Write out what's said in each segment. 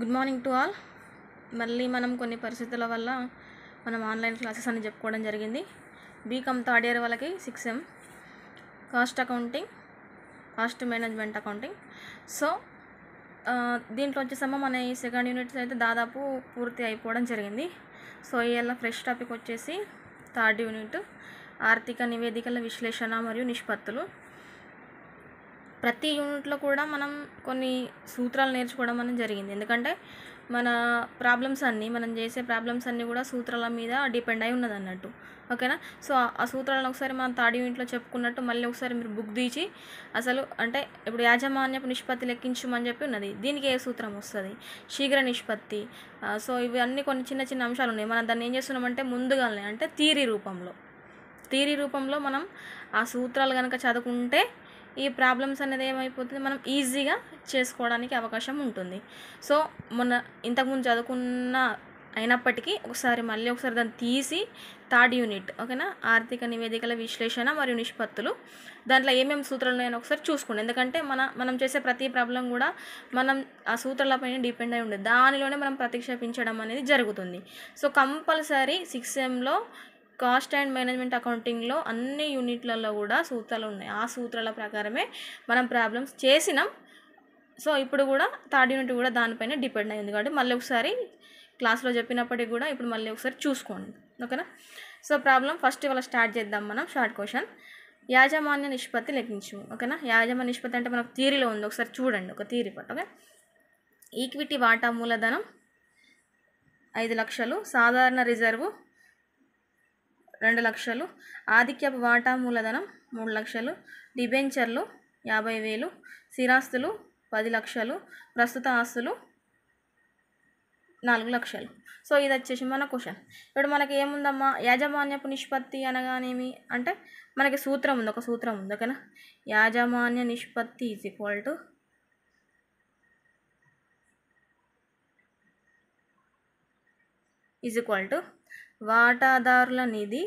good morning to all మళ్ళీ మనం కొన్ని పరిస్థితుల వల్ల మనం ఆన్లైన్ క్లాసెస్ అని చెప్పుకోవడం జరిగింది బీకామ్ థర్డ్ ఇయర్ వాళ్ళకి six M cost accounting cost management accounting so దీంట్లో వచ్చేసమ్మా మన ఈ సెకండ్ యూనిట్స్ అయితే దాదాపు పూర్తి అయిపోవడం జరిగింది సో ఇలా ఫ్రెష్ టాపిక్ వచ్చేసి థర్డ్ యూనిట్ ఆర్థిక నివేదికల విశ్లేషణ మరియు నిష్పత్తులు ప్రతి యూనిట్లో కూడా మనం కొన్ని సూత్రాలు నేర్చుకోవడం అనేది జరిగింది ఎందుకంటే మన ప్రాబ్లమ్స్ అన్నీ మనం చేసే ప్రాబ్లమ్స్ అన్నీ కూడా సూత్రాల మీద డిపెండ్ అయి ఉన్నది అన్నట్టు ఓకేనా సో ఆ సూత్రాలను ఒకసారి మనం థర్డ్ యూనిట్లో చెప్పుకున్నట్టు మళ్ళీ ఒకసారి మీరు బుక్ తీసి అసలు అంటే ఇప్పుడు యాజమాన్యపు నిష్పత్తి లెక్కించమని చెప్పి ఉన్నది దీనికి ఏ సూత్రం వస్తుంది శీఘ్ర నిష్పత్తి సో ఇవన్నీ కొన్ని చిన్న చిన్న అంశాలు ఉన్నాయి మనం దాన్ని ఏం చేస్తున్నామంటే ముందుగానే అంటే థీరీ రూపంలో తీరి రూపంలో మనం ఆ సూత్రాలు కనుక చదువుకుంటే ఈ ప్రాబ్లమ్స్ అనేది ఏమైపోతుంది మనం ఈజీగా చేసుకోవడానికి అవకాశం ఉంటుంది సో మొన్న ఇంతకుముందు చదువుకున్న అయినప్పటికీ ఒకసారి మళ్ళీ ఒకసారి దాన్ని తీసి థర్డ్ యూనిట్ ఓకేనా ఆర్థిక నివేదికల విశ్లేషణ మరియు నిష్పత్తులు దాంట్లో ఏమేమి సూత్రాలు ఉన్నాయని ఒకసారి చూసుకోండి ఎందుకంటే మన మనం చేసే ప్రతి ప్రాబ్లం కూడా మనం ఆ సూత్రాలపైన డిపెండ్ అయి ఉండదు దానిలోనే మనం ప్రతిక్షేపించడం అనేది జరుగుతుంది సో కంపల్సరీ సిక్స్ ఎంలో కాస్ట్ అండ్ మేనేజ్మెంట్ అకౌంటింగ్లో అన్ని యూనిట్లలో కూడా సూత్రాలు ఉన్నాయి ఆ సూత్రాల ప్రకారమే మనం ప్రాబ్లమ్స్ చేసినాం సో ఇప్పుడు కూడా థర్డ్ యూనిట్ కూడా దానిపైన డిపెండ్ అయింది కాబట్టి మళ్ళీ ఒకసారి క్లాస్లో చెప్పినప్పటికి కూడా ఇప్పుడు మళ్ళీ ఒకసారి చూసుకోండి ఓకేనా సో ప్రాబ్లం ఫస్ట్ ఇవాళ స్టార్ట్ చేద్దాం మనం షార్ట్ క్వశ్చన్ యాజమాన్య నిష్పత్తి లెక్కించు ఓకేనా యాజమాన్య నిష్పత్తి అంటే మనకు థీరీలో ఉంది ఒకసారి చూడండి ఒక థీరీ పట్టు ఓకే ఈక్విటీ వాటా మూలధనం ఐదు లక్షలు సాధారణ రిజర్వు రెండు లక్షలు ఆధిక్యపు వాటా మూలధనం మూడు లక్షలు డిబెంచర్లు యాభై వేలు స్థిరాస్తులు పది లక్షలు ప్రస్తుత ఆస్తులు నాలుగు లక్షలు సో ఇది వచ్చేసి మన క్వశ్చన్ ఇప్పుడు మనకి ఏముందమ్మా యాజమాన్యపు నిష్పత్తి అనగానేమి అంటే మనకి సూత్రం ఉంది ఒక సూత్రం ఉంది ఓకేనా యాజమాన్య నిష్పత్తి is equal to is equal to వాటాదారుల నిధి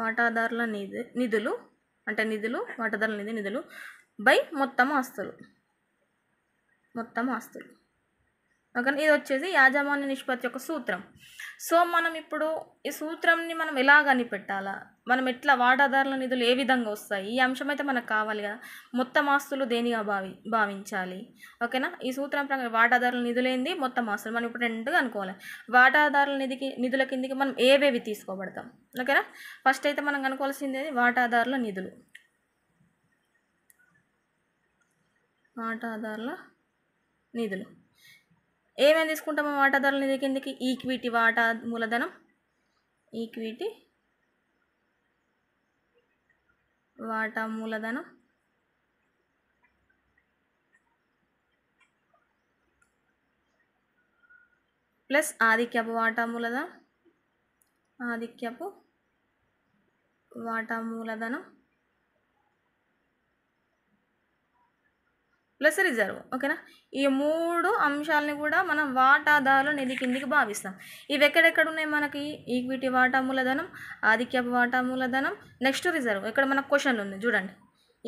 వాటాదారుల నిధి నిధులు అంటే నిధులు వాటాదారుల నిధి నిధులు బై మొత్తం ఆస్తులు మొత్తం ఆస్తులు ఓకే ఇది వచ్చేసి యాజమాన్య నిష్పత్తి యొక్క సూత్రం సో మనం ఇప్పుడు ఈ సూత్రంని మనం ఎలా కనిపెట్టాలా మనం ఎట్లా వాటాదారుల నిధులు ఏ విధంగా వస్తాయి ఈ అంశం అయితే మనకు కావాలి కదా మొత్తం ఆస్తులు దేనిగా భావి భావించాలి ఓకేనా ఈ సూత్రం ప్రకారం వాటాదారుల నిధులేంది మొత్తం ఆస్తులు మనం ఇప్పుడు రెండుగా అనుకోవాలి వాటాదారుల నిధికి నిధుల కిందికి మనం ఏవేవి తీసుకోబడతాం ఓకేనా ఫస్ట్ అయితే మనం కనుకోవాల్సింది వాటాదారుల నిధులు వాటాదారుల నిధులు ఏమేమి తీసుకుంటాము వాటాదారుల నిధి కిందకి ఈక్విటీ వాటా మూలధనం ఈక్విటీ వాటా మూలధనం ప్లస్ ఆధిక్యపు వాటా మూలధనం ఆధిక్యపు వాటా మూలధనం ప్లస్ రిజర్వ్ ఓకేనా ఈ మూడు అంశాలని కూడా మనం వాటాదారుల నిధి కిందికి భావిస్తాం ఇవి ఎక్కడెక్కడ ఉన్నాయి మనకి ఈక్విటీ వాటా మూలధనం ఆధిక్యపు వాటా మూలధనం నెక్స్ట్ రిజర్వ్ ఇక్కడ మనకు క్వశ్చన్లు ఉంది చూడండి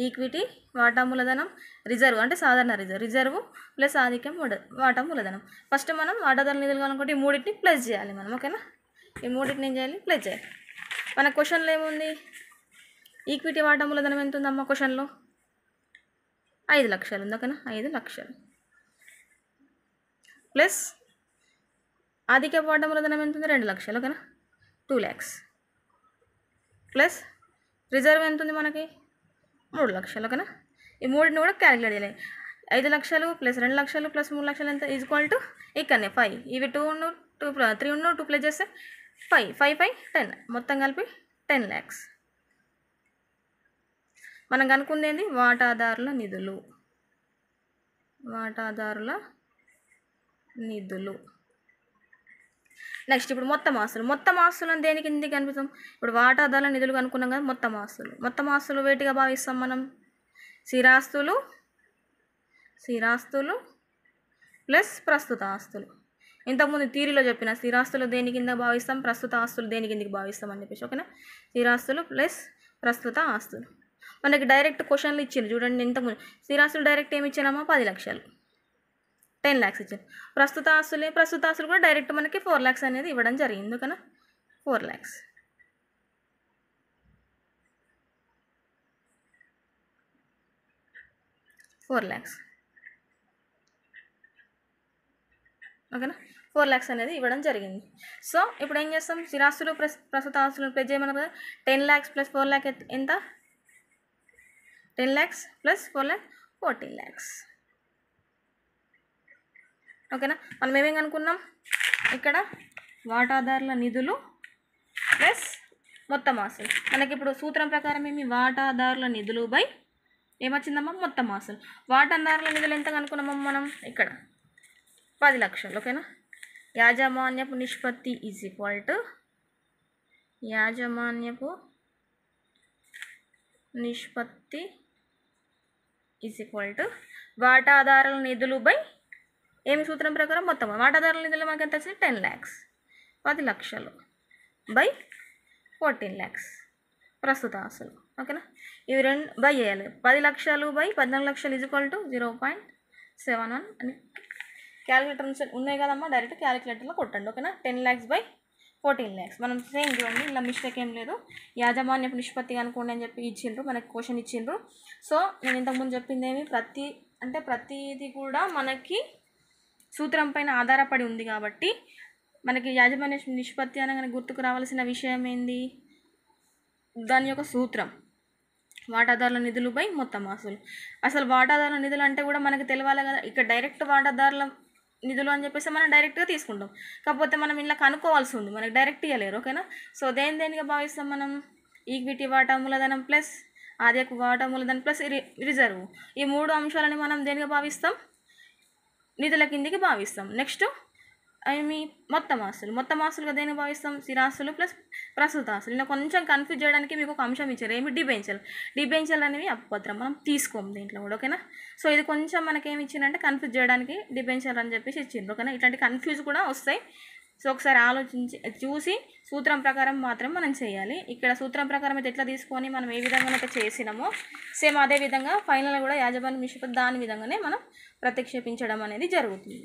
ఈక్విటీ వాటా మూలధనం రిజర్వ్ అంటే సాధారణ రిజర్వ్ రిజర్వ్ ప్లస్ ఆధిక్యం వాటా మూలధనం ఫస్ట్ మనం వాటాదారుల నిధులు కావాలనుకుంటే ఈ మూడింటిని ప్లస్ చేయాలి మనం ఓకేనా ఈ మూడింటిని ఏం చేయాలి ప్లస్ చేయాలి మన క్వశ్చన్లో ఏముంది ఈక్విటీ వాటా మూలధనం ఎంత ఉందమ్మా క్వశ్చన్లో ఐదు లక్షలు ఉంది ఐదు లక్షలు ప్లస్ అధిక పాట మూలధనం ఎంత ఉంది రెండు లక్షలు కదా టూ ల్యాక్స్ ప్లస్ రిజర్వ్ ఎంత ఉంది మనకి మూడు లక్షలు కదా ఈ మూడిని కూడా క్యాలిక్యులేట్ చేయాలి ఐదు లక్షలు ప్లస్ రెండు లక్షలు ప్లస్ మూడు లక్షలు ఎంత ఈక్వల్ టు ఇక్కడనే ఫైవ్ ఇవి టూ ఉన్న టూ త్రీ ఉన్న టూ ప్లస్ చేస్తే ఫైవ్ ఫైవ్ ఫైవ్ టెన్ మొత్తం కలిపి టెన్ ల్యాక్స్ మనం కనుక్కుందేంది వాటాదారుల నిధులు వాటాదారుల నిధులు నెక్స్ట్ ఇప్పుడు మొత్తం ఆస్తులు మొత్తం ఆస్తులను దేనికి ఎందుకు కనిపిస్తాం ఇప్పుడు వాటాదారుల నిధులు కనుక్కున్నాం కదా మొత్తం ఆస్తులు మొత్తం ఆస్తులు వేటిగా భావిస్తాం మనం స్థిరాస్తులు స్థిరాస్తులు ప్లస్ ప్రస్తుత ఆస్తులు ఇంతకుముందు థీరీలో చెప్పిన స్థిరాస్తులు దేని కింద భావిస్తాం ప్రస్తుత ఆస్తులు దేని కిందకి భావిస్తాం అని చెప్పేసి ఓకేనా స్థిరాస్తులు ప్లస్ ప్రస్తుత ఆస్తులు మనకి డైరెక్ట్ క్వశ్చన్లు ఇచ్చారు చూడండి ఇంతకుముందు స్థిరాస్తులు డైరెక్ట్ ఏమి ఇచ్చారమ్మా పది లక్షలు టెన్ ల్యాక్స్ ఇచ్చారు ప్రస్తుత ఆస్తులే ప్రస్తుత ఆస్తులు కూడా డైరెక్ట్ మనకి ఫోర్ ల్యాక్స్ అనేది ఇవ్వడం జరిగింది కదా ఫోర్ ల్యాక్స్ ఫోర్ ల్యాక్స్ ఓకేనా ఫోర్ ల్యాక్స్ అనేది ఇవ్వడం జరిగింది సో ఇప్పుడు ఏం చేస్తాం స్థిరాస్తులు ప్లస్ ప్రస్తుత ఆస్తులు పే చేయమని కదా ten lakhs plus four lakh ఎంత ten lakhs plus four lakh fourteen lakhs ఓకేనా మనం ఏమేం అనుకున్నాం ఇక్కడ వాటాదారుల నిధులు ప్లస్ మొత్తం ఆస్తులు మనకి ఇప్పుడు సూత్రం ప్రకారం ఏమి వాటాదారుల నిధులు బై ఏమొచ్చిందమ్మా మొత్తం ఆస్తులు వాటాదారుల నిధులు ఎంత అనుకున్నామమ్మ మనం ఇక్కడ పది లక్షలు ఓకేనా యాజమాన్యపు నిష్పత్తి ఈజ్ ఈక్వల్ టు యాజమాన్యపు నిష్పత్తి ఈజ్ ఈక్వల్ టు వాటాదారుల నిధులు బై ఏమి సూత్రం ప్రకారం మొత్తం వాటాదారుల నిధులు మాకు ఎంత వచ్చింది టెన్ ల్యాక్స్ పది లక్షలు బై ఫోర్టీన్ ల్యాక్స్ ప్రస్తుత ఆస్తులు ఓకేనా ఇవి రెండు బై చేయాలి పది లక్షలు బై పద్నాలుగు లక్షలు equal to zero point seven one అని క్యాలిక్యులేటర్ ఉన్నాయి కదమ్మా డైరెక్ట్ క్యాలిక్యులేటర్లో కొట్టండి ఓకేనా ten lakhs by fourteen lakhs మనం సేమ్ చూడండి ఇలా మిస్టేక్ ఏం లేదు యాజమాన్యపు నిష్పత్తి అనుకోండి అని చెప్పి ఇచ్చిండ్రు మనకి క్వశ్చన్ ఇచ్చిండ్రు సో నేను ఇంతకుముందు ఏమి ప్రతి అంటే ప్రతిది కూడా మనకి సూత్రం పైన ఆధారపడి ఉంది కాబట్టి మనకి యాజమాన్య నిష్పత్తి అనగానే గుర్తుకు రావాల్సిన విషయం ఏంది దాని యొక్క సూత్రం వాటాదారుల నిధులు బై మొత్తం అసలు అసలు వాటాదారుల నిధులు అంటే కూడా మనకి తెలియాలి కదా ఇక్కడ డైరెక్ట్ వాటాదారుల నిధులు అని చెప్పేసి మనం డైరెక్ట్గా తీసుకుంటాం కాకపోతే మనం ఇలా కనుక్కోవాల్సి ఉంది మనకి డైరెక్ట్ ఇవ్వలేరు ఓకేనా సో దేని దేనిగా భావిస్తాం మనం ఈక్విటీ వాటా మూలధనం ప్లస్ ఆదాయపు వాటా మూలధనం ప్లస్ రిజర్వ్ ఈ మూడు అంశాలని మనం దేనిగా భావిస్తాం నిధుల కిందికి భావిస్తాం నెక్స్ట్ ఐ మీ మొత్తం ఆస్తులు మొత్తం ఆస్తులుగా దేని భావిస్తాం స్థిరాస్తులు ప్లస్ ప్రస్తుత ఆస్తులు ఇలా కొంచెం కన్ఫ్యూజ్ చేయడానికి మీకు ఒక అంశం ఇచ్చారు ఏమి డిబెంచర్లు డిబెంచర్లు అనేవి అప్పుపత్రం మనం తీసుకోం దీంట్లో కూడా ఓకేనా సో ఇది కొంచెం మనకేమి ఇచ్చిందంటే కన్ఫ్యూజ్ చేయడానికి డిబెంచర్లు అని చెప్పేసి ఇచ్చిండ్రు ఓకేనా ఇట్లాంటి కన్ఫ్యూజ్ కూడా వస్తాయి సో ఒకసారి ఆలోచించి చూసి సూత్రం ప్రకారం మాత్రం మనం చేయాలి ఇక్కడ సూత్రం ప్రకారం అయితే ఎట్లా తీసుకొని మనం ఏ విధంగా అయితే చేసినామో సేమ్ అదే విధంగా ఫైనల్ కూడా యాజమాన్ మిషన్ దాని విధంగానే మనం ప్రతిక్షేపించడం అనేది జరుగుతుంది